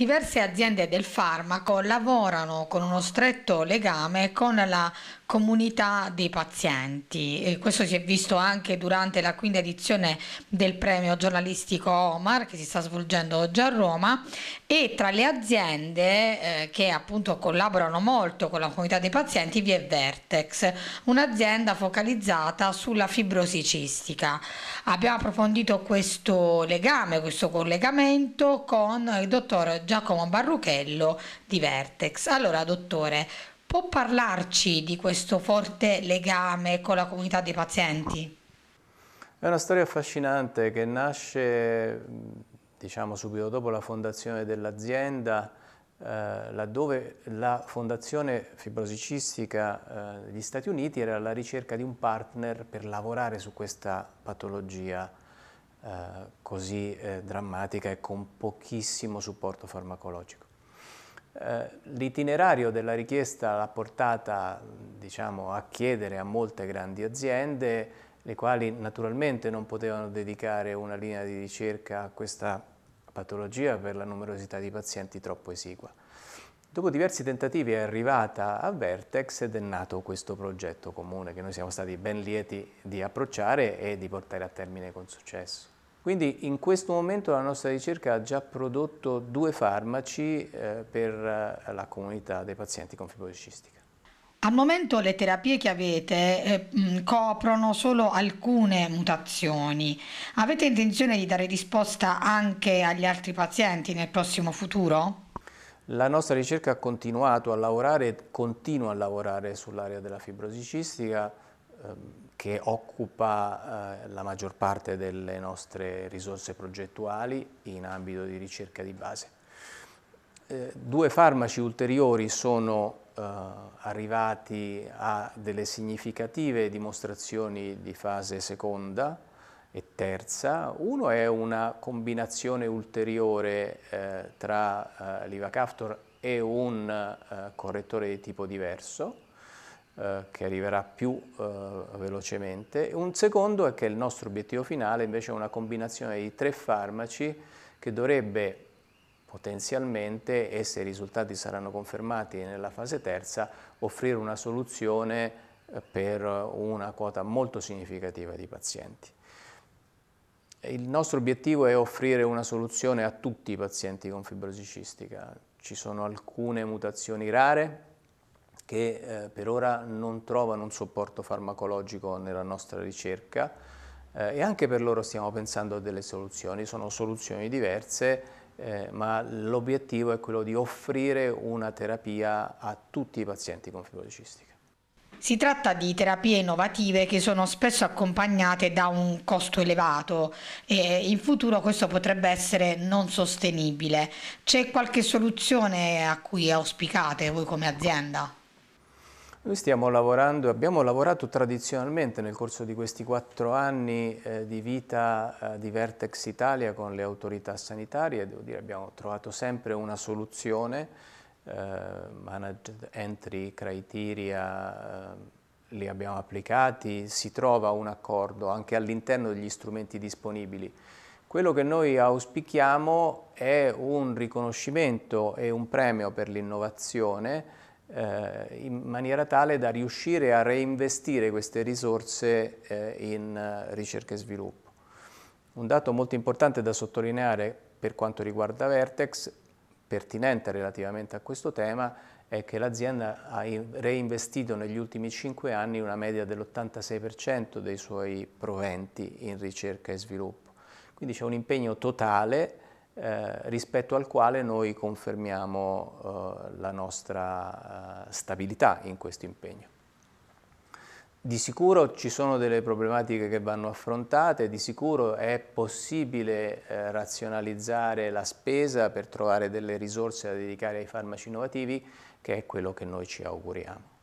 Diverse aziende del farmaco lavorano con uno stretto legame con la comunità dei pazienti. E questo si è visto anche durante la quinta edizione del premio giornalistico Omar che si sta svolgendo oggi a Roma e tra le aziende eh, che appunto collaborano molto con la comunità dei pazienti vi è Vertex, un'azienda focalizzata sulla fibrosi cistica. Abbiamo approfondito questo legame, questo collegamento con il dottor Giacomo Barruchello di Vertex. Allora, dottore, può parlarci di questo forte legame con la comunità dei pazienti? È una storia affascinante che nasce diciamo, subito dopo la fondazione dell'azienda eh, laddove la fondazione fibrosicistica eh, degli Stati Uniti era alla ricerca di un partner per lavorare su questa patologia eh, così eh, drammatica e con pochissimo supporto farmacologico. Eh, l'itinerario della richiesta l'ha portata diciamo, a chiedere a molte grandi aziende, le quali naturalmente non potevano dedicare una linea di ricerca a questa patologia per la numerosità di pazienti troppo esigua. Dopo diversi tentativi è arrivata a Vertex ed è nato questo progetto comune che noi siamo stati ben lieti di approcciare e di portare a termine con successo. Quindi in questo momento la nostra ricerca ha già prodotto due farmaci eh, per eh, la comunità dei pazienti con fibrocistica. Al momento le terapie che avete eh, coprono solo alcune mutazioni. Avete intenzione di dare risposta anche agli altri pazienti nel prossimo futuro? La nostra ricerca ha continuato a lavorare e continua a lavorare sull'area della fibrosicistica Ehm, che occupa eh, la maggior parte delle nostre risorse progettuali in ambito di ricerca di base. Eh, due farmaci ulteriori sono eh, arrivati a delle significative dimostrazioni di fase seconda e terza. Uno è una combinazione ulteriore eh, tra eh, l'ivacaftor e un eh, correttore di tipo diverso, eh, che arriverà più eh, velocemente. Un secondo è che il nostro obiettivo finale invece è una combinazione di tre farmaci che dovrebbe potenzialmente, e se i risultati saranno confermati nella fase terza, offrire una soluzione eh, per una quota molto significativa di pazienti. Il nostro obiettivo è offrire una soluzione a tutti i pazienti con fibrosi cistica. Ci sono alcune mutazioni rare che eh, per ora non trovano un supporto farmacologico nella nostra ricerca eh, e anche per loro stiamo pensando a delle soluzioni, sono soluzioni diverse eh, ma l'obiettivo è quello di offrire una terapia a tutti i pazienti con fibrocistica. Si tratta di terapie innovative che sono spesso accompagnate da un costo elevato e in futuro questo potrebbe essere non sostenibile. C'è qualche soluzione a cui auspicate voi come azienda? Noi stiamo lavorando, abbiamo lavorato tradizionalmente nel corso di questi quattro anni eh, di vita eh, di Vertex Italia con le autorità sanitarie, devo dire abbiamo trovato sempre una soluzione, eh, managed entry, criteria, eh, li abbiamo applicati, si trova un accordo anche all'interno degli strumenti disponibili. Quello che noi auspichiamo è un riconoscimento e un premio per l'innovazione eh, in maniera tale da riuscire a reinvestire queste risorse eh, in eh, ricerca e sviluppo. Un dato molto importante da sottolineare per quanto riguarda Vertex, pertinente relativamente a questo tema, è che l'azienda ha reinvestito negli ultimi 5 anni una media dell'86% dei suoi proventi in ricerca e sviluppo. Quindi c'è un impegno totale eh, rispetto al quale noi confermiamo eh, la nostra eh, stabilità in questo impegno. Di sicuro ci sono delle problematiche che vanno affrontate, di sicuro è possibile eh, razionalizzare la spesa per trovare delle risorse da dedicare ai farmaci innovativi, che è quello che noi ci auguriamo.